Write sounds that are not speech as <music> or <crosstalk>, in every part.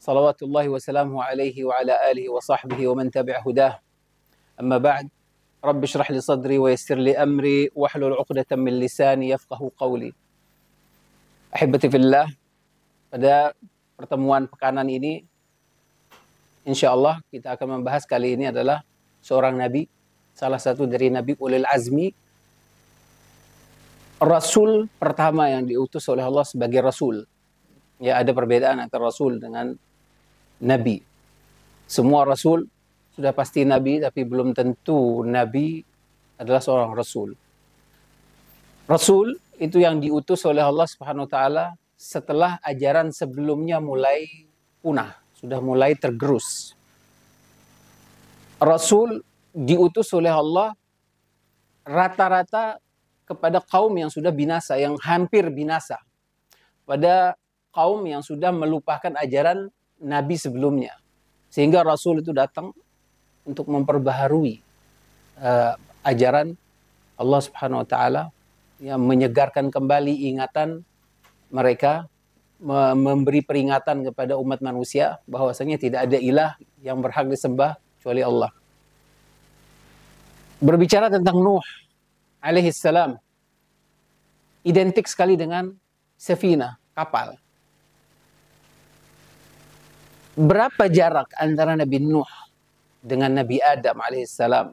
صلوات الله وسلامه عليه وعلى آله وصحبه ومن تبع هداه أما بعد رب اشرح لي صدري ويسر لي أمري واحلل عقدة من لساني يفقه قولي أحبتي في الله. pada pertemuan pekanan ini, insya Allah kita akan membahas kali ini adalah seorang nabi, salah satu dari nabi ulil azmi, rasul pertama yang diutus oleh Allah sebagai rasul. Ya ada perbedaan antara rasul dengan nabi. Semua rasul sudah pasti nabi tapi belum tentu nabi adalah seorang rasul. Rasul itu yang diutus oleh Allah Subhanahu wa taala setelah ajaran sebelumnya mulai punah, sudah mulai tergerus. Rasul diutus oleh Allah rata-rata kepada kaum yang sudah binasa, yang hampir binasa. Pada kaum yang sudah melupakan ajaran nabi sebelumnya. Sehingga Rasul itu datang untuk memperbaharui uh, ajaran Allah Subhanahu wa taala yang menyegarkan kembali ingatan mereka me memberi peringatan kepada umat manusia bahwasanya tidak ada ilah yang berhak disembah kecuali Allah. Berbicara tentang Nuh alaihi salam identik sekali dengan sefina, kapal berapa jarak antara Nabi Nuh dengan Nabi Adam alaihissalam?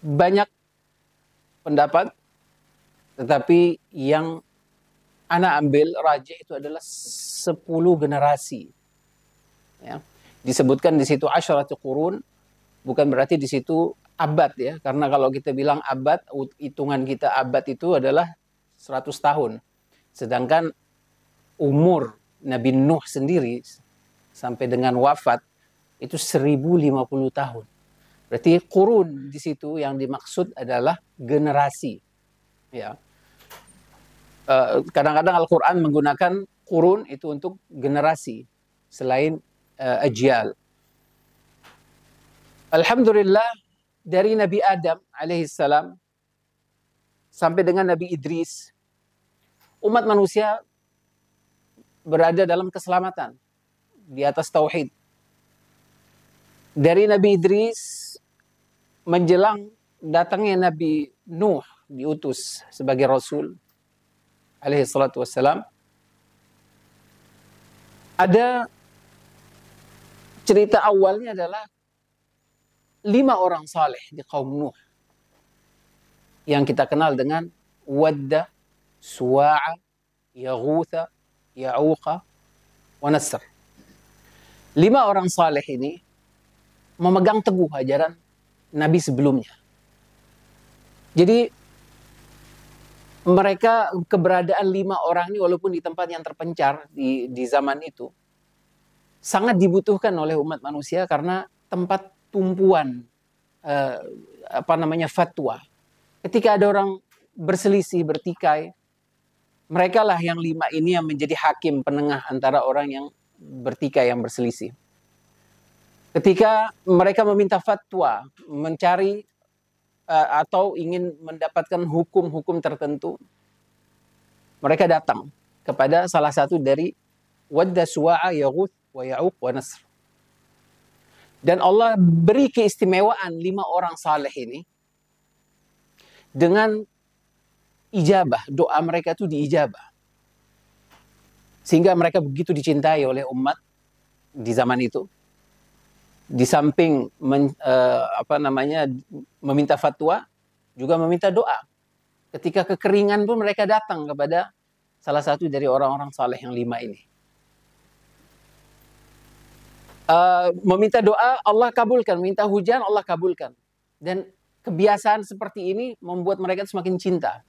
Banyak pendapat, tetapi yang anak ambil raja itu adalah sepuluh generasi. Ya. Disebutkan di situ asyaratu kurun, bukan berarti di situ abad ya, karena kalau kita bilang abad, hitungan kita abad itu adalah seratus tahun. Sedangkan umur Nabi Nuh sendiri sampai dengan wafat itu 1050 tahun. Berarti kurun di situ yang dimaksud adalah generasi. Ya. Eh, kadang-kadang Al-Quran menggunakan kurun itu untuk generasi selain uh, eh, ajial. Alhamdulillah dari Nabi Adam alaihissalam sampai dengan Nabi Idris umat manusia berada dalam keselamatan di atas tauhid. Dari Nabi Idris menjelang datangnya Nabi Nuh diutus sebagai rasul alaihi salatu wassalam ada cerita awalnya adalah lima orang saleh di kaum Nuh yang kita kenal dengan Wadda, Suwa'a, Yaghutha, Ya'uqa, wa Nasr lima orang saleh ini memegang teguh ajaran Nabi sebelumnya. Jadi mereka keberadaan lima orang ini walaupun di tempat yang terpencar di, di zaman itu sangat dibutuhkan oleh umat manusia karena tempat tumpuan eh, apa namanya fatwa. Ketika ada orang berselisih bertikai, mereka lah yang lima ini yang menjadi hakim penengah antara orang yang bertika yang berselisih. Ketika mereka meminta fatwa, mencari uh, atau ingin mendapatkan hukum-hukum tertentu, mereka datang kepada salah satu dari wadda suwa'a yaghuth wa ya'uq wa nasr. Dan Allah beri keistimewaan lima orang saleh ini dengan ijabah, doa mereka itu diijabah sehingga mereka begitu dicintai oleh umat di zaman itu. Di samping men, uh, apa namanya meminta fatwa, juga meminta doa. Ketika kekeringan pun mereka datang kepada salah satu dari orang-orang saleh yang lima ini. Uh, meminta doa Allah kabulkan, minta hujan Allah kabulkan. Dan kebiasaan seperti ini membuat mereka semakin cinta.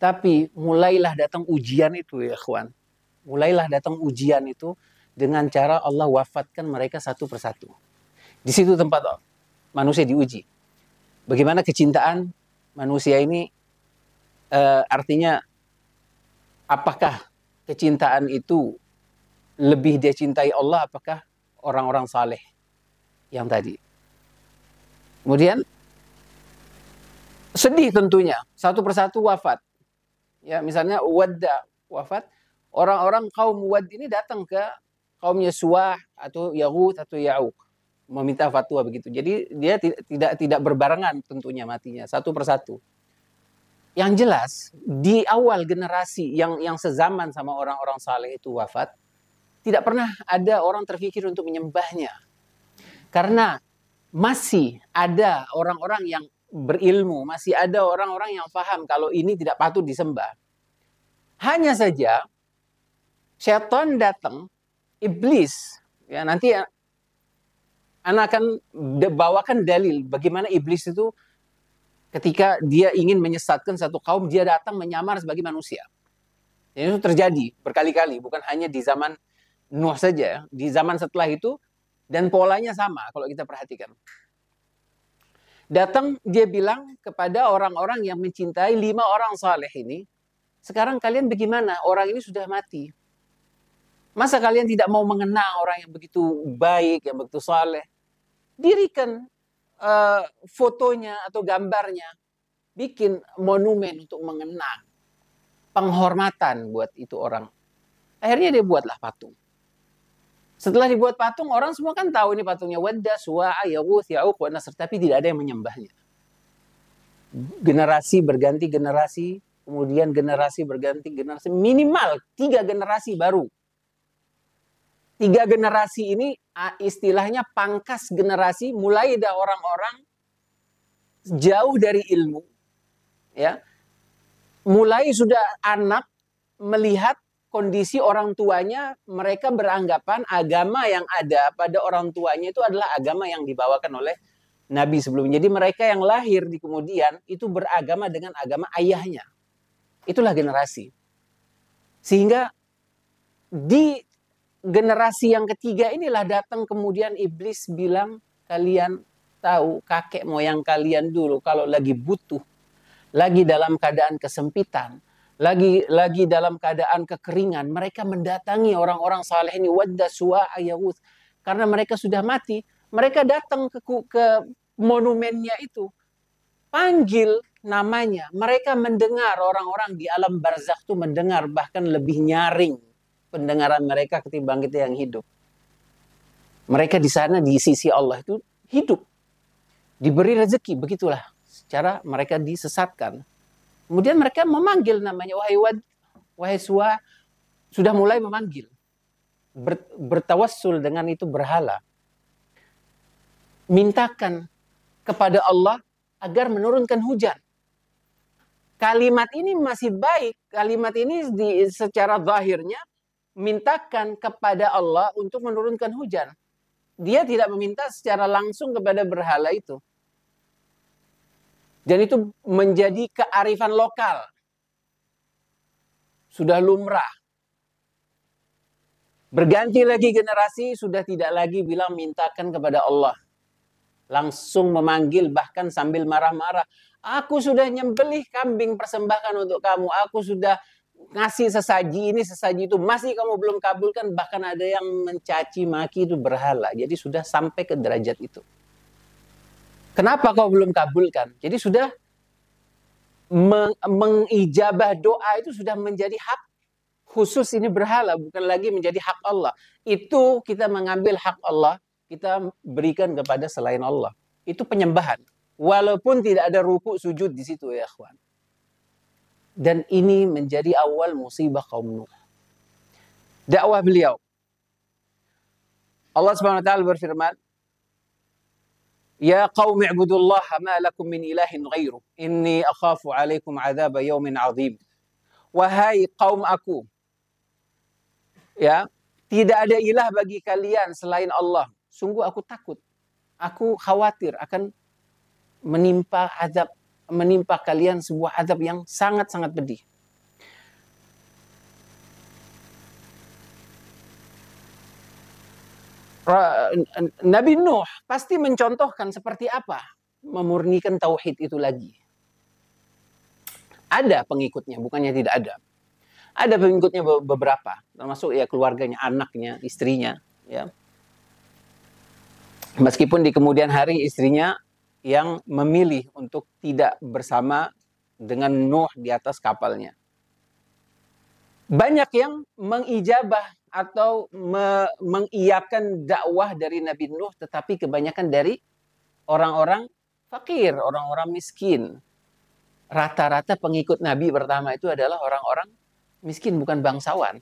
Tapi mulailah datang ujian itu ya kawan mulailah datang ujian itu dengan cara Allah wafatkan mereka satu persatu. Di situ tempat manusia diuji. Bagaimana kecintaan manusia ini e, artinya apakah kecintaan itu lebih dia cintai Allah apakah orang-orang saleh yang tadi. Kemudian sedih tentunya satu persatu wafat. Ya, misalnya Wadda wafat, orang-orang kaum Wad ini datang ke kaum Yesua atau Yahud atau Ya'uq meminta fatwa begitu. Jadi dia tidak tidak berbarengan tentunya matinya satu persatu. Yang jelas di awal generasi yang yang sezaman sama orang-orang saleh itu wafat, tidak pernah ada orang terfikir untuk menyembahnya. Karena masih ada orang-orang yang berilmu, masih ada orang-orang yang paham kalau ini tidak patut disembah. Hanya saja setan datang, iblis, ya nanti ya, anak akan bawakan dalil bagaimana iblis itu ketika dia ingin menyesatkan satu kaum, dia datang menyamar sebagai manusia. Dan itu terjadi berkali-kali, bukan hanya di zaman Nuh saja, ya, di zaman setelah itu, dan polanya sama kalau kita perhatikan. Datang dia bilang kepada orang-orang yang mencintai lima orang saleh ini, sekarang kalian bagaimana? Orang ini sudah mati. Masa kalian tidak mau mengenang orang yang begitu baik, yang begitu soleh, Dirikan uh, fotonya atau gambarnya, bikin monumen untuk mengenang penghormatan buat itu orang. Akhirnya dia buatlah patung. Setelah dibuat patung, orang semua kan tahu ini patungnya Wadda, Suwa'a, Yawuth, Ya'uq, wa Nasr. Tapi tidak ada yang menyembahnya. Generasi berganti generasi, kemudian generasi berganti generasi. Minimal tiga generasi baru tiga generasi ini istilahnya pangkas generasi mulai dari orang-orang jauh dari ilmu ya mulai sudah anak melihat kondisi orang tuanya mereka beranggapan agama yang ada pada orang tuanya itu adalah agama yang dibawakan oleh nabi sebelumnya jadi mereka yang lahir di kemudian itu beragama dengan agama ayahnya itulah generasi sehingga di generasi yang ketiga inilah datang kemudian iblis bilang kalian tahu kakek moyang kalian dulu kalau lagi butuh, lagi dalam keadaan kesempitan, lagi lagi dalam keadaan kekeringan, mereka mendatangi orang-orang saleh ini wadda suwa ayahud karena mereka sudah mati, mereka datang ke, ke monumennya itu panggil namanya mereka mendengar orang-orang di alam barzakh itu mendengar bahkan lebih nyaring pendengaran mereka ketimbang kita yang hidup. Mereka di sana di sisi Allah itu hidup. Diberi rezeki, begitulah Secara mereka disesatkan. Kemudian mereka memanggil namanya wahai wad, wahai suwa, sudah mulai memanggil. Ber, bertawassul dengan itu berhala. Mintakan kepada Allah agar menurunkan hujan. Kalimat ini masih baik, kalimat ini di, secara zahirnya mintakan kepada Allah untuk menurunkan hujan. Dia tidak meminta secara langsung kepada berhala itu. Dan itu menjadi kearifan lokal. Sudah lumrah. Berganti lagi generasi sudah tidak lagi bilang mintakan kepada Allah. Langsung memanggil bahkan sambil marah-marah. Aku sudah nyembelih kambing persembahkan untuk kamu. Aku sudah ngasih sesaji ini sesaji itu masih kamu belum kabulkan bahkan ada yang mencaci maki itu berhala jadi sudah sampai ke derajat itu kenapa kau belum kabulkan jadi sudah meng mengijabah doa itu sudah menjadi hak khusus ini berhala bukan lagi menjadi hak Allah itu kita mengambil hak Allah kita berikan kepada selain Allah itu penyembahan walaupun tidak ada ruku sujud di situ ya ikhwan dan ini menjadi awal musibah kaum Nuh. Dakwah beliau. Allah Subhanahu wa taala berfirman, "Ya qaumi ibudullah ma lakum min ilahin ghairu. Inni akhafu 'alaikum 'adzab yaumin 'adzim." Wahai kaum aku. Ya, tidak ada ilah bagi kalian selain Allah. Sungguh aku takut. Aku khawatir akan menimpa azab menimpa kalian sebuah adab yang sangat-sangat pedih. Nabi Nuh pasti mencontohkan seperti apa memurnikan tauhid itu lagi. Ada pengikutnya, bukannya tidak ada. Ada pengikutnya beberapa, termasuk ya keluarganya, anaknya, istrinya, ya. Meskipun di kemudian hari istrinya yang memilih untuk tidak bersama dengan Nuh di atas kapalnya. Banyak yang mengijabah atau me mengiyakan dakwah dari Nabi Nuh tetapi kebanyakan dari orang-orang fakir, orang-orang miskin. Rata-rata pengikut Nabi pertama itu adalah orang-orang miskin bukan bangsawan.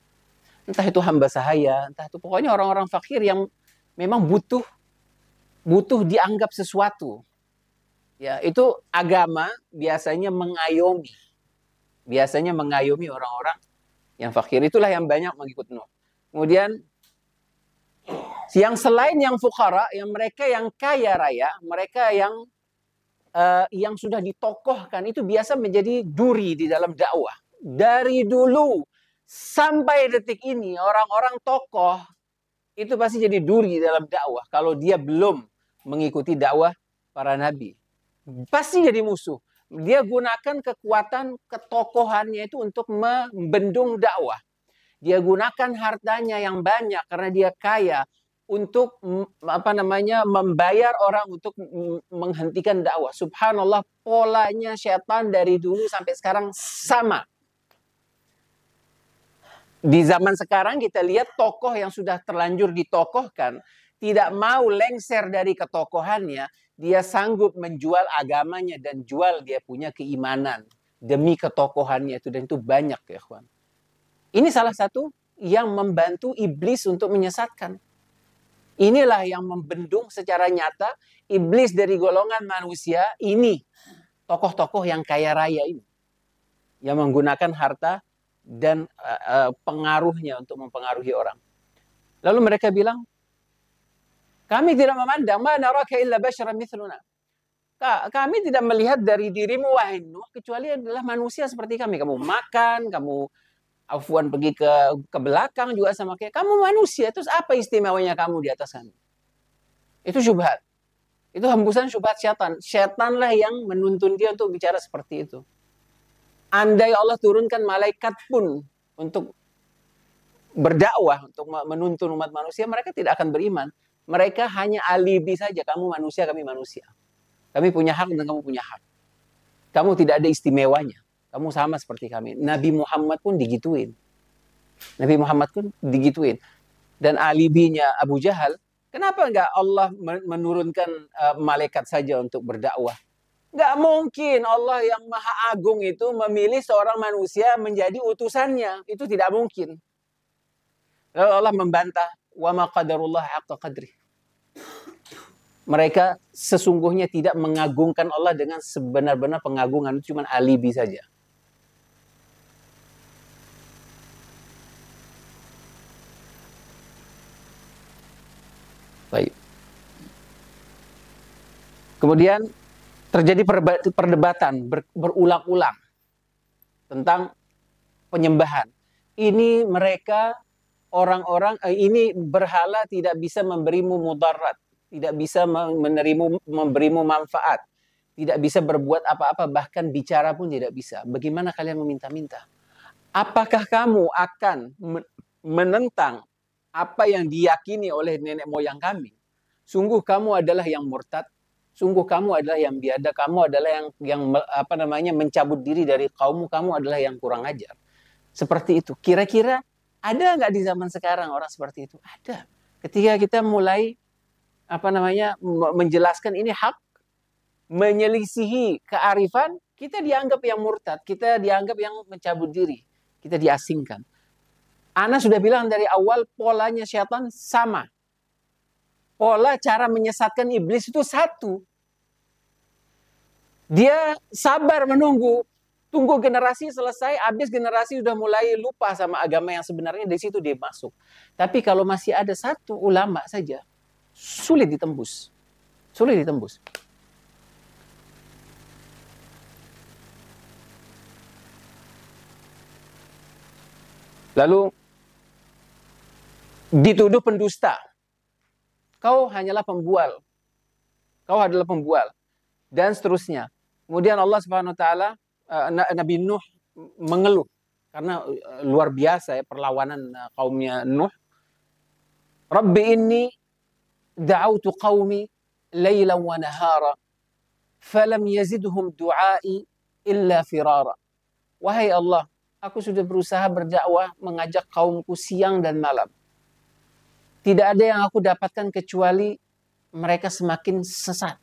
Entah itu hamba sahaya, entah itu pokoknya orang-orang fakir yang memang butuh butuh dianggap sesuatu. Ya, itu agama biasanya mengayomi. Biasanya mengayomi orang-orang yang fakir. Itulah yang banyak mengikut Nuh. Kemudian yang selain yang fukara, yang mereka yang kaya raya, mereka yang uh, yang sudah ditokohkan itu biasa menjadi duri di dalam dakwah. Dari dulu sampai detik ini orang-orang tokoh itu pasti jadi duri di dalam dakwah kalau dia belum mengikuti dakwah para nabi pasti jadi musuh. Dia gunakan kekuatan ketokohannya itu untuk membendung dakwah. Dia gunakan hartanya yang banyak karena dia kaya untuk apa namanya membayar orang untuk menghentikan dakwah. Subhanallah polanya setan dari dulu sampai sekarang sama. Di zaman sekarang kita lihat tokoh yang sudah terlanjur ditokohkan tidak mau lengser dari ketokohannya, dia sanggup menjual agamanya dan jual dia punya keimanan demi ketokohannya itu dan itu banyak ya kawan. Ini salah satu yang membantu iblis untuk menyesatkan. Inilah yang membendung secara nyata iblis dari golongan manusia ini. Tokoh-tokoh yang kaya raya ini. Yang menggunakan harta dan eh, eh, pengaruhnya untuk mempengaruhi orang. Lalu mereka bilang, kami tidak memandang mana raka illa basyaran mithluna. Kami tidak melihat dari dirimu wahai Nuh kecuali adalah manusia seperti kami. Kamu makan, kamu afwan pergi ke ke belakang juga sama kayak kamu manusia. Terus apa istimewanya kamu di atas kami? Itu syubhat. Itu hembusan syubhat syaitan. Syaitanlah yang menuntun dia untuk bicara seperti itu. Andai Allah turunkan malaikat pun untuk berdakwah untuk menuntun umat manusia, mereka tidak akan beriman mereka hanya alibi saja. Kamu manusia, kami manusia. Kami punya hak dan kamu punya hak. Kamu tidak ada istimewanya. Kamu sama seperti kami. Nabi Muhammad pun digituin. Nabi Muhammad pun digituin. Dan alibinya Abu Jahal, kenapa enggak Allah menurunkan eh, malaikat saja untuk berdakwah? Enggak mungkin Allah yang maha agung itu memilih seorang manusia menjadi utusannya. Itu tidak mungkin. Lalu Allah membantah, wa ma haqqa qadrih mereka sesungguhnya tidak mengagungkan Allah dengan sebenar-benar pengagungan itu cuma alibi saja. Baik. Kemudian terjadi perdebatan ber, berulang-ulang tentang penyembahan. Ini mereka orang-orang eh, ini berhala tidak bisa memberimu mudarat tidak bisa menerimu memberimu manfaat, tidak bisa berbuat apa-apa bahkan bicara pun tidak bisa. Bagaimana kalian meminta-minta? Apakah kamu akan menentang apa yang diyakini oleh nenek moyang kami? Sungguh kamu adalah yang murtad, sungguh kamu adalah yang biada, kamu adalah yang yang apa namanya mencabut diri dari kaummu, kamu adalah yang kurang ajar. Seperti itu. Kira-kira ada nggak di zaman sekarang orang seperti itu? Ada. Ketika kita mulai apa namanya menjelaskan ini hak menyelisihi kearifan kita dianggap yang murtad kita dianggap yang mencabut diri kita diasingkan Ana sudah bilang dari awal polanya syaitan sama pola cara menyesatkan iblis itu satu dia sabar menunggu Tunggu generasi selesai, habis generasi sudah mulai lupa sama agama yang sebenarnya dari situ dia masuk. Tapi kalau masih ada satu ulama saja sulit ditembus. Sulit ditembus. Lalu dituduh pendusta. Kau hanyalah pembual. Kau adalah pembual. Dan seterusnya. Kemudian Allah Subhanahu wa taala eh, Nabi Nuh mengeluh karena eh, luar biasa ya perlawanan eh, kaumnya Nuh. Rabbi ini دعوت قومي ليلا ونهارا فلم يزدهم دعائي إلا فرارا وهي الله aku sudah berusaha berdakwah mengajak kaumku siang dan malam. Tidak ada yang aku dapatkan kecuali mereka semakin sesat.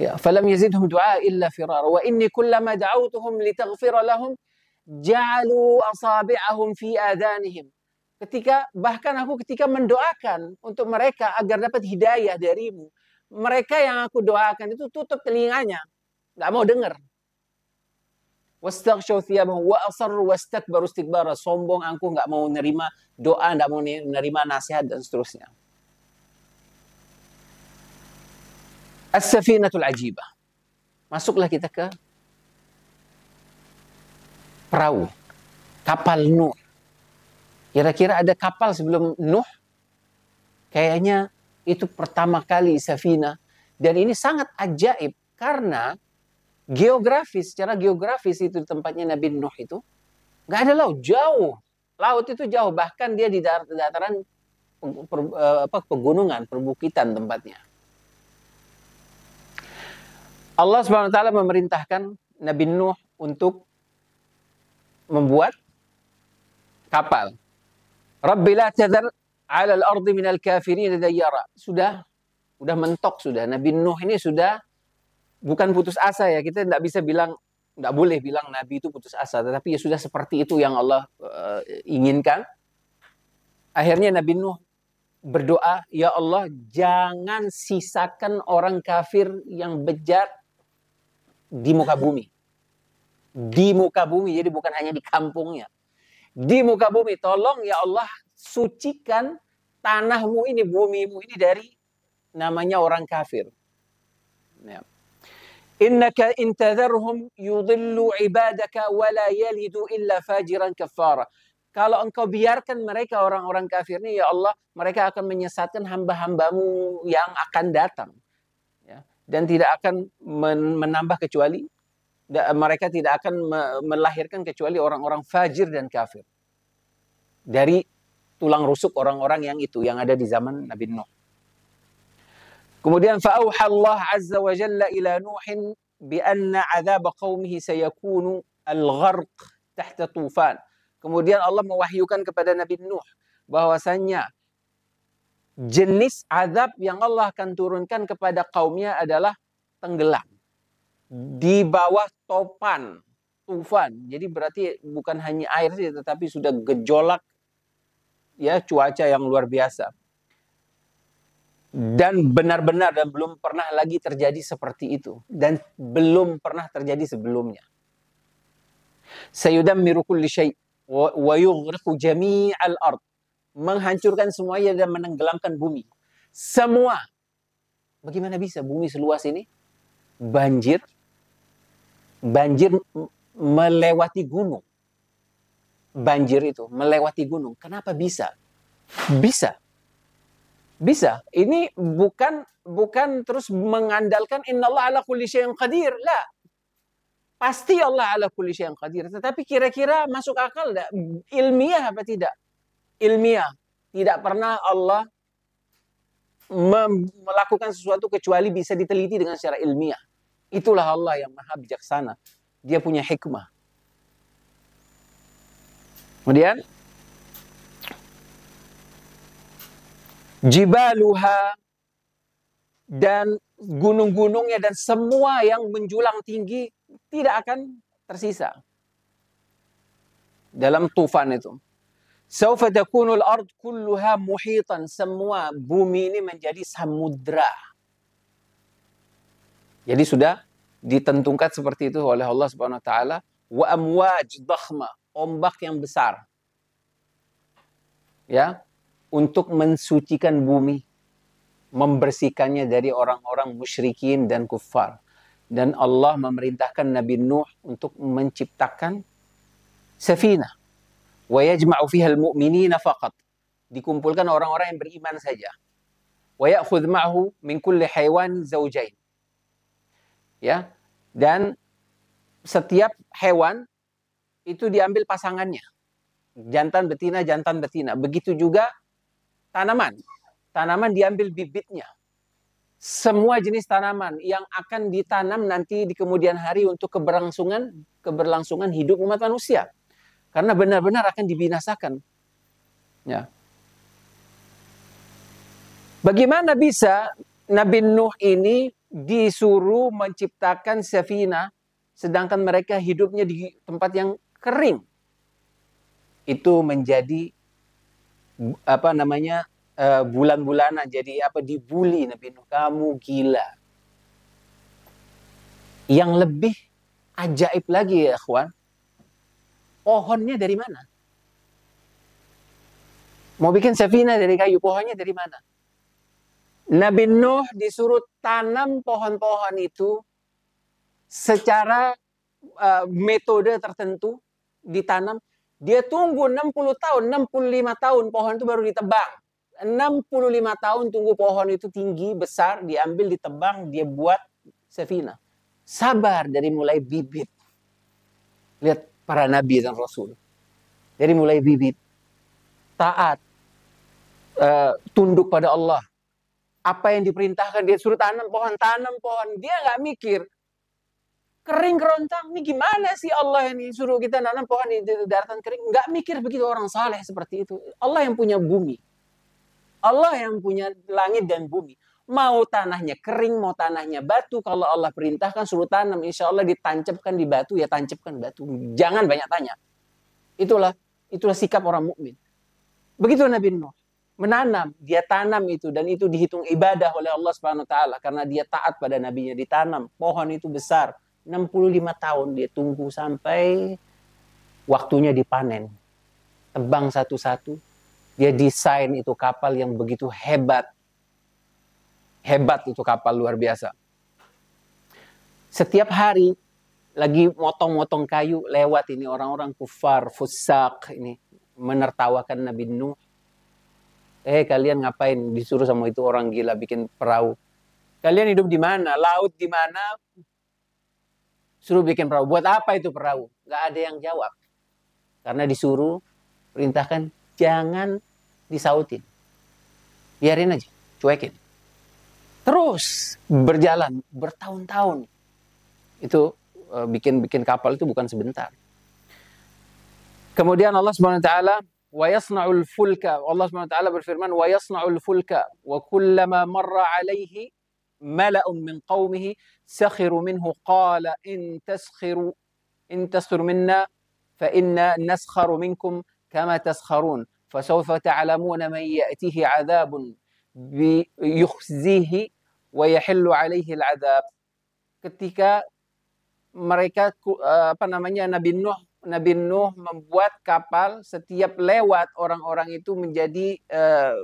Ya, falam yazidhum du'a illa firar wa inni kullama da'awtuhum litaghfira lahum ja'alu asabi'ahum fi adhanihim Ketika bahkan aku ketika mendoakan untuk mereka agar dapat hidayah darimu, mereka yang aku doakan itu tutup telinganya, nggak mau dengar. wa Sombong, angkuh, nggak mau nerima doa, nggak mau nerima nasihat dan seterusnya. As-safinatul ajibah. Masuklah kita ke perahu, kapal Nuh. Kira-kira ada kapal sebelum Nuh? Kayaknya itu pertama kali Safina. Dan ini sangat ajaib karena geografis, secara geografis itu tempatnya Nabi Nuh itu, nggak ada laut, jauh. Laut itu jauh, bahkan dia di dataran per, eh, apa, pegunungan, perbukitan tempatnya. Allah swt memerintahkan Nabi Nuh untuk membuat kapal Rabbi la tadhar ala al-ardi minal kafirin dayyara. Sudah sudah mentok sudah. Nabi Nuh ini sudah bukan putus asa ya. Kita tidak bisa bilang tidak boleh bilang Nabi itu putus asa, tetapi ya sudah seperti itu yang Allah uh, inginkan. Akhirnya Nabi Nuh berdoa, "Ya Allah, jangan sisakan orang kafir yang bejat di muka bumi." Di muka bumi, jadi bukan hanya di kampungnya di muka bumi. Tolong ya Allah sucikan tanahmu ini, bumimu ini dari namanya orang kafir. Ya. Innaka intadharhum yudhillu ibadaka wala yalidu illa fajiran kafara. Kalau engkau biarkan mereka orang-orang kafir ini, ya Allah, mereka akan menyesatkan hamba-hambamu yang akan datang. Ya. Dan tidak akan menambah kecuali mereka tidak akan melahirkan kecuali orang-orang fajir dan kafir. Dari tulang rusuk orang-orang yang itu yang ada di zaman Nabi Nuh. Kemudian fa'auha Allah azza wa jalla ila Nuh bi anna 'adzab qaumihi sayakunu al-gharq tahta tufan. Kemudian Allah mewahyukan kepada Nabi Nuh bahwasanya jenis azab yang Allah akan turunkan kepada kaumnya adalah tenggelam di bawah topan tufan. Jadi berarti bukan hanya air sih tetapi sudah gejolak ya cuaca yang luar biasa. Dan benar-benar dan belum pernah lagi terjadi seperti itu dan belum pernah terjadi sebelumnya. Sayudammiru kulli lishay wa yughriqu jami'al ard. Menghancurkan semuanya dan menenggelamkan bumi. Semua. Bagaimana bisa bumi seluas ini banjir banjir melewati gunung. Banjir itu melewati gunung. Kenapa bisa? Bisa. Bisa. Ini bukan bukan terus mengandalkan innallaha ala kulli syai'in qadir. La. Pasti Allah ala kulli yang qadir. Tetapi kira-kira masuk akal enggak? Ilmiah apa tidak? Ilmiah. Tidak pernah Allah melakukan sesuatu kecuali bisa diteliti dengan secara ilmiah. Itulah Allah yang maha bijaksana. Dia punya hikmah. Kemudian jibaluha dan gunung-gunungnya dan semua yang menjulang tinggi tidak akan tersisa dalam tufan itu. Saufa takunul ard kulluha muhitan. Semua bumi ini menjadi samudra. Jadi sudah ditentukan seperti itu oleh Allah Subhanahu wa taala wa amwaj dakhma, ombak yang besar. Ya, untuk mensucikan bumi, membersihkannya dari orang-orang musyrikin dan kufar. Dan Allah memerintahkan Nabi Nuh untuk menciptakan safina. Wa yajma'u fiha al-mu'minina faqat. Dikumpulkan orang-orang yang beriman saja. Wa ya'khudh ma'hu min kulli haywan zawjain ya. Dan setiap hewan itu diambil pasangannya. Jantan betina, jantan betina. Begitu juga tanaman. Tanaman diambil bibitnya. Semua jenis tanaman yang akan ditanam nanti di kemudian hari untuk keberlangsungan keberlangsungan hidup umat manusia. Karena benar-benar akan dibinasakan. Ya. Bagaimana bisa Nabi Nuh ini disuruh menciptakan safina sedangkan mereka hidupnya di tempat yang kering. Itu menjadi apa namanya eh, bulan-bulanan jadi apa dibully Nabi Nuh kamu gila. Yang lebih ajaib lagi ya kawan, pohonnya dari mana? Mau bikin safina dari kayu, pohonnya dari mana? Nabi Nuh disuruh tanam pohon-pohon itu secara uh, metode tertentu ditanam. Dia tunggu 60 tahun, 65 tahun pohon itu baru ditebang. 65 tahun tunggu pohon itu tinggi, besar, diambil, ditebang, dia buat Sefina. Sabar dari mulai bibit. Lihat para nabi dan rasul. Dari mulai bibit. Taat. Uh, tunduk pada Allah apa yang diperintahkan dia suruh tanam pohon tanam pohon dia nggak mikir kering kerontang ini gimana sih Allah ini suruh kita nanam pohon di daratan kering nggak mikir begitu orang saleh seperti itu Allah yang punya bumi Allah yang punya langit dan bumi mau tanahnya kering mau tanahnya batu kalau Allah perintahkan suruh tanam insya Allah ditancapkan di batu ya tancapkan batu jangan banyak tanya itulah itulah sikap orang mukmin begitu Nabi Nuh menanam, dia tanam itu dan itu dihitung ibadah oleh Allah Subhanahu wa taala karena dia taat pada nabinya ditanam. Pohon itu besar, 65 tahun dia tunggu sampai waktunya dipanen. Tebang satu-satu. Dia desain itu kapal yang begitu hebat. Hebat itu kapal luar biasa. Setiap hari lagi motong-motong kayu lewat ini orang-orang kufar, fusak ini menertawakan Nabi Nuh Eh kalian ngapain disuruh sama itu orang gila bikin perahu? Kalian hidup di mana? Laut di mana? Suruh bikin perahu. Buat apa itu perahu? nggak ada yang jawab. Karena disuruh, perintahkan, jangan disautin. Biarin aja, cuekin. Terus berjalan bertahun-tahun. Itu bikin-bikin eh, kapal itu bukan sebentar. Kemudian Allah Subhanahu wa taala ويصنع الفلك والله سبحانه وتعالى بالفرمان ويصنع الفلك وكلما مر عليه ملأ من قومه سخروا منه قال إن تسخروا إن تسخروا منا فإنا نسخر منكم كما تسخرون فسوف تعلمون من يأتيه عذاب يخزيه ويحل عليه العذاب ketika mereka apa namanya Nabi Nuh Nabi Nuh membuat kapal setiap lewat orang-orang itu menjadi uh,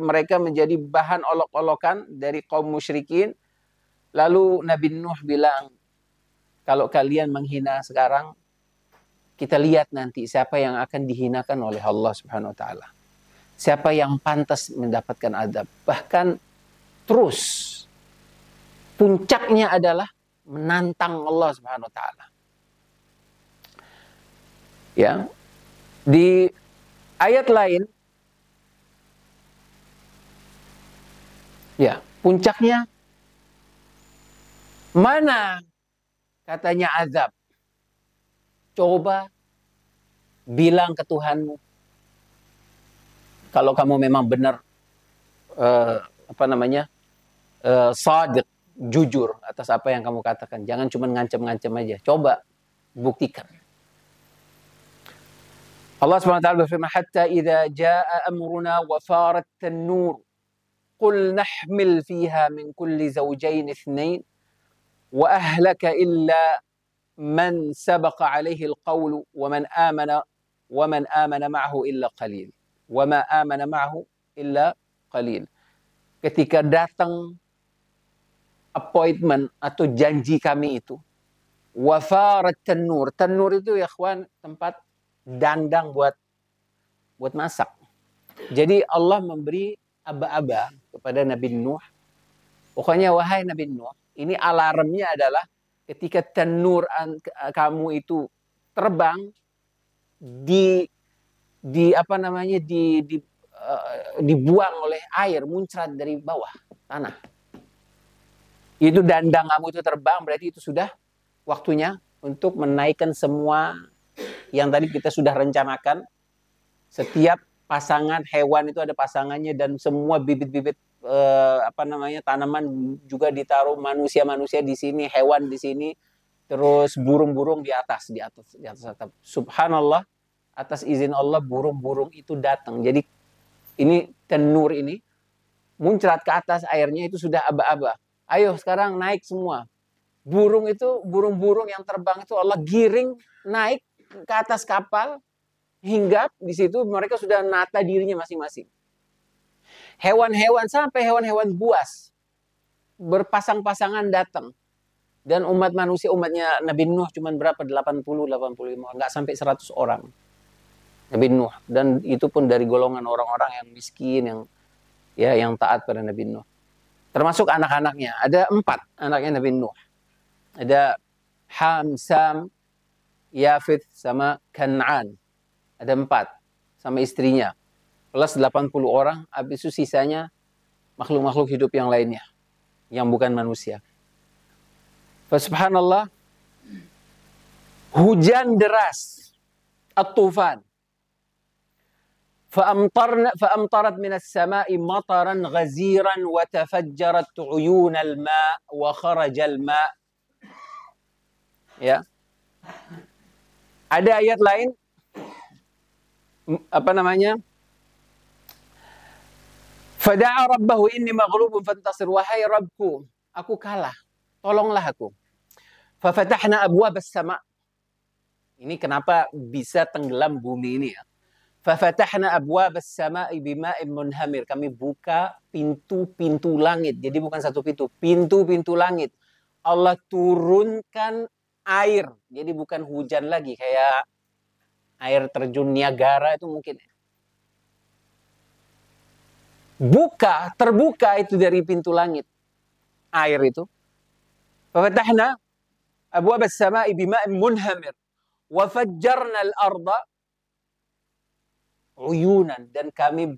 mereka menjadi bahan olok-olokan dari kaum musyrikin. Lalu Nabi Nuh bilang, kalau kalian menghina sekarang, kita lihat nanti siapa yang akan dihinakan oleh Allah Subhanahu wa taala. Siapa yang pantas mendapatkan adab. Bahkan terus puncaknya adalah menantang Allah Subhanahu wa taala Ya. Di ayat lain ya, puncaknya mana katanya azab? Coba bilang ke Tuhanmu kalau kamu memang benar uh, apa namanya? Uh, eh, sadik jujur atas apa yang kamu katakan. Jangan cuma ngancam-ngancam aja. Coba buktikan. الله سبحانه وتعالى فيما حتى إذا جاء أمرنا وفارت النور قل نحمل فيها من كل زوجين اثنين وأهلك إلا من سبق عليه القول ومن آمن ومن آمن معه إلا قليل وما آمن معه إلا قليل ketika datang appointment atau janji kami itu wafarat tanur tanur itu ya ikhwan tempat dandang buat buat masak. Jadi Allah memberi aba-aba kepada Nabi Nuh. Pokoknya wahai Nabi Nuh, ini alarmnya adalah ketika tenur eh, kamu itu terbang di di apa namanya di, di uh, dibuang oleh air muncrat dari bawah tanah. Itu dandang kamu itu terbang berarti itu sudah waktunya untuk menaikkan semua yang tadi kita sudah rencanakan. Setiap pasangan hewan itu ada pasangannya dan semua bibit-bibit eh, apa namanya tanaman juga ditaruh manusia-manusia di sini, hewan di sini, terus burung-burung di atas, di atas, di atas atap. Subhanallah, atas izin Allah burung-burung itu datang. Jadi ini tenur ini muncrat ke atas airnya itu sudah aba-aba. Ayo sekarang naik semua. Burung itu burung-burung yang terbang itu Allah giring naik ke atas kapal, hinggap di situ mereka sudah nata dirinya masing-masing. Hewan-hewan sampai hewan-hewan buas berpasang-pasangan datang. Dan umat manusia, umatnya Nabi Nuh cuma berapa? 80, 85, nggak sampai 100 orang. Nabi Nuh dan itu pun dari golongan orang-orang yang miskin yang ya yang taat pada Nabi Nuh. Termasuk anak-anaknya, ada empat anaknya Nabi Nuh. Ada Ham, Sam, Yafid sama Kan'an. Ada empat sama istrinya. Plus 80 orang, habis itu sisanya makhluk-makhluk hidup yang lainnya. Yang bukan manusia. Subhanallah, hujan deras, at-tufan. فأمطرنا فأمطرت من السماء مطرا غزيرا وتفجرت عيون الماء وخرج الماء يا ada ayat lain apa namanya? Fada'a rabbahu inni maghlubun fantasir wahai Rabbku, aku kalah. Tolonglah aku. Fafatahna abwaab sama Ini kenapa bisa tenggelam bumi ini ya? Fafatahna abwaab as-sama'i bima'in munhamir. Kami buka pintu-pintu langit. Jadi bukan satu pintu, pintu-pintu langit. Allah turunkan air. Jadi bukan hujan lagi kayak air terjun Niagara itu mungkin. Buka, terbuka itu dari pintu langit. Air itu. Fafatahna abwab as-sama'i bima'in munhamir. Wafajjarna al-arda uyunan. Dan kami,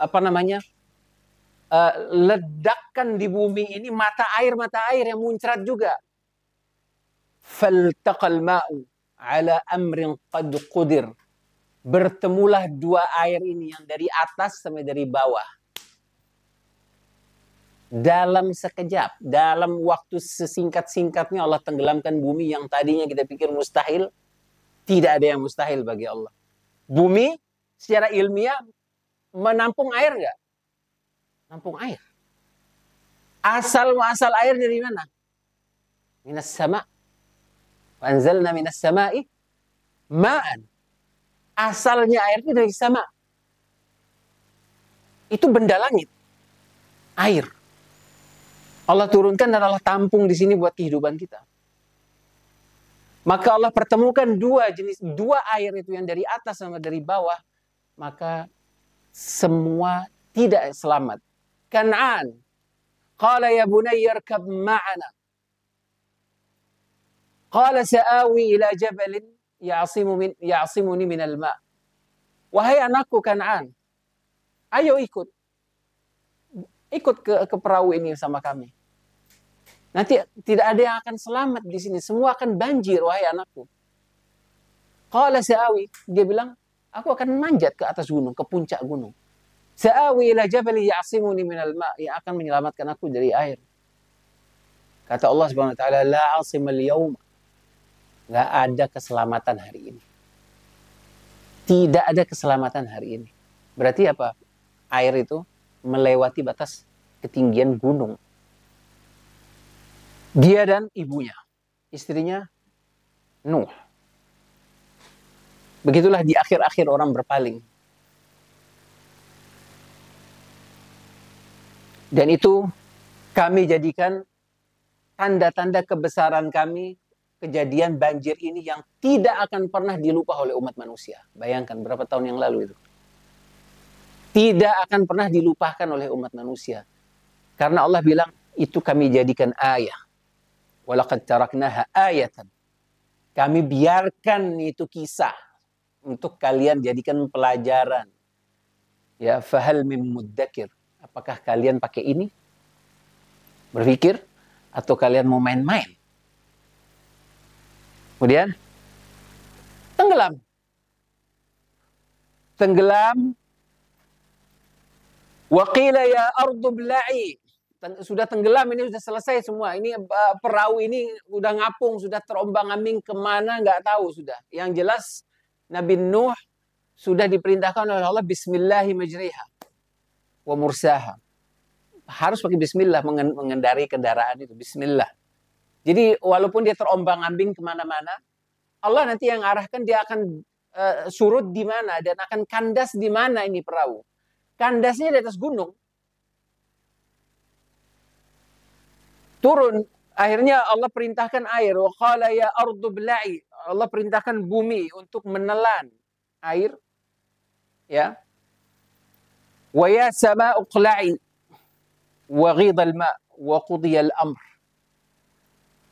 apa namanya, uh, ledakan di bumi ini mata air-mata air yang muncrat juga فالتقى ma'u على أمر qad قدر Bertemulah dua air ini yang dari atas sampai dari bawah. Dalam sekejap, dalam waktu sesingkat-singkatnya Allah tenggelamkan bumi yang tadinya kita pikir mustahil. Tidak ada yang mustahil bagi Allah. Bumi secara ilmiah menampung air nggak? Nampung air. Asal asal air dari mana? Minas sama' Anzalna minas sama'i ma'an. Asalnya air itu dari sama. Itu benda langit. Air. Allah turunkan dan Allah tampung di sini buat kehidupan kita. Maka Allah pertemukan dua jenis dua air itu yang dari atas sama dari bawah, maka semua tidak selamat. Kan'an qala ya bunayyarkab irkab ma'ana Qala sa'awi ila jabalin ya'asimu min, ya'asimuni minal ma' Wahai anakku Kan'an, ayo ikut. Ikut ke, ke perahu ini sama kami. Nanti tidak ada yang akan selamat di sini. Semua akan banjir, wahai anakku. Qala sa'awi, dia bilang, aku akan manjat ke atas gunung, ke puncak gunung. Sa'awi ila jabali ya'asimuni minal ma' yang akan menyelamatkan aku dari air. Kata Allah Subhanahu wa taala, la 'asima al nggak ada keselamatan hari ini. Tidak ada keselamatan hari ini. Berarti apa? Air itu melewati batas ketinggian gunung. Dia dan ibunya, istrinya Nuh. Begitulah di akhir-akhir orang berpaling. Dan itu kami jadikan tanda-tanda kebesaran kami kejadian banjir ini yang tidak akan pernah dilupa oleh umat manusia. Bayangkan berapa tahun yang lalu itu. Tidak akan pernah dilupakan oleh umat manusia. Karena Allah bilang, itu kami jadikan ayah. Walakad taraknaha ayatan. Kami biarkan itu kisah untuk kalian jadikan pelajaran. Ya, fahal mim muddakir. Apakah kalian pakai ini? Berpikir? Atau kalian mau main-main? Kemudian tenggelam. Tenggelam. Waqila ya ardu bla'i. Sudah tenggelam ini sudah selesai semua. Ini eh, perahu ini sudah ngapung, sudah terombang-ambing kemana nggak tahu sudah. Yang jelas Nabi Nuh sudah diperintahkan oleh Allah bismillahirrahmanirrahim wa mursaha. Harus pakai bismillah mengendari kendaraan itu bismillah. Jadi walaupun dia terombang ambing kemana-mana, Allah nanti yang arahkan dia akan uh, surut di mana dan akan kandas di mana ini perahu. Kandasnya di atas gunung. Turun. Akhirnya Allah perintahkan air. Wa ya ardu bla'i. Allah perintahkan bumi untuk menelan air. Ya. Wa ya sama'u qla'i. Wa ghidal ma' wa qudiyal amr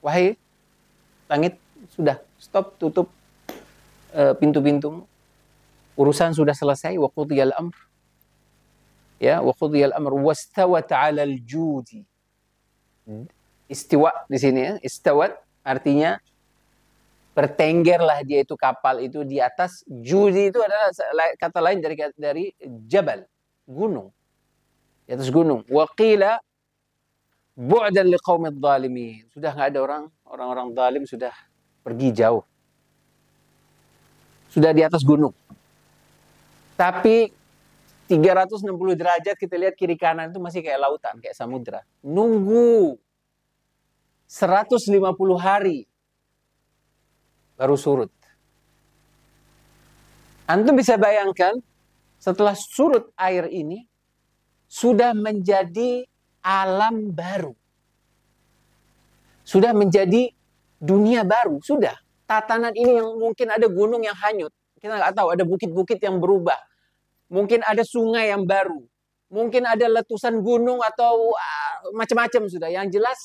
wahai langit sudah stop tutup eh, pintu-pintu urusan sudah selesai waktu dia amr ya waktu dia amr wastawat taala al-judi hmm. istiwa di sini ya istawat artinya bertenggerlah dia itu kapal itu di atas judi itu adalah kata lain dari dari jabal gunung di atas gunung waqila Bu'dan liqaumid zalimin. Sudah nggak ada orang orang-orang zalim sudah pergi jauh. Sudah di atas gunung. Tapi 360 derajat kita lihat kiri kanan itu masih kayak lautan, kayak samudra. Nunggu 150 hari baru surut. Antum bisa bayangkan setelah surut air ini sudah menjadi alam baru. Sudah menjadi dunia baru, sudah. Tatanan ini yang mungkin ada gunung yang hanyut, kita nggak tahu, ada bukit-bukit yang berubah. Mungkin ada sungai yang baru, mungkin ada letusan gunung atau uh, macam-macam sudah. Yang jelas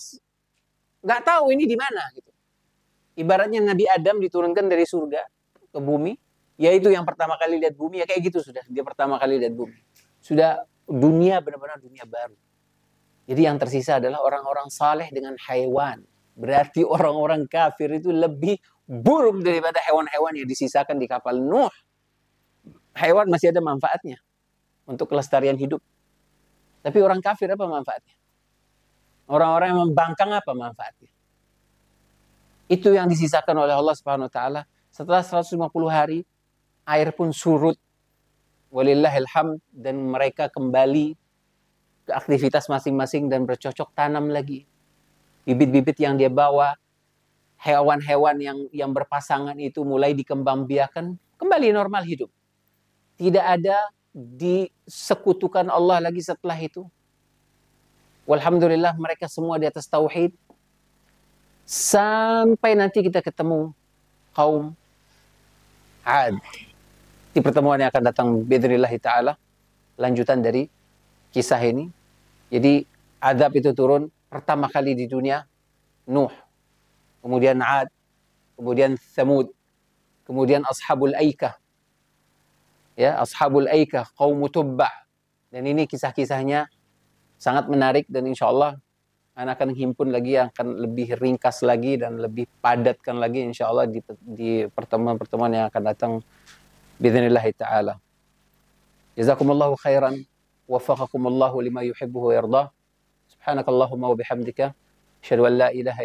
nggak tahu ini di mana gitu. Ibaratnya Nabi Adam diturunkan dari surga ke bumi, yaitu yang pertama kali lihat bumi ya kayak gitu sudah. Dia pertama kali lihat bumi. Sudah dunia benar-benar dunia baru. Jadi yang tersisa adalah orang-orang saleh dengan hewan. Berarti <laughs> orang-orang kafir itu lebih buruk daripada hewan-hewan yang disisakan di kapal Nuh. Hewan masih ada manfaatnya untuk kelestarian hidup. Tapi orang kafir apa manfaatnya? Orang-orang yang membangkang apa manfaatnya? Itu yang disisakan oleh Allah Subhanahu wa taala. Setelah 150 hari air pun surut. Walillahilham dan mereka kembali aktivitas masing-masing dan bercocok tanam lagi. Bibit-bibit yang dia bawa, hewan-hewan yang yang berpasangan itu mulai dikembangbiakan, kembali normal hidup. Tidak ada disekutukan Allah lagi setelah itu. Walhamdulillah mereka semua di atas tauhid. Sampai nanti kita ketemu kaum Ad. Di pertemuan yang akan datang, bidrillahi ta'ala, lanjutan dari kisah ini. Jadi adab itu turun pertama kali di dunia Nuh, kemudian Ad, kemudian Thamud, kemudian Ashabul aika Ya, Ashabul aika kaum Tubba. Dan ini kisah-kisahnya sangat menarik dan insya Allah anak akan himpun lagi yang akan lebih ringkas lagi dan lebih padatkan lagi insya Allah di, di pertemuan-pertemuan yang akan datang. Bismillahirrahmanirrahim. Jazakumullahu khairan. وفقكم الله لما يحبه ويرضاه سبحانك اللهم وبحمدك أشهد أن لا إله إلا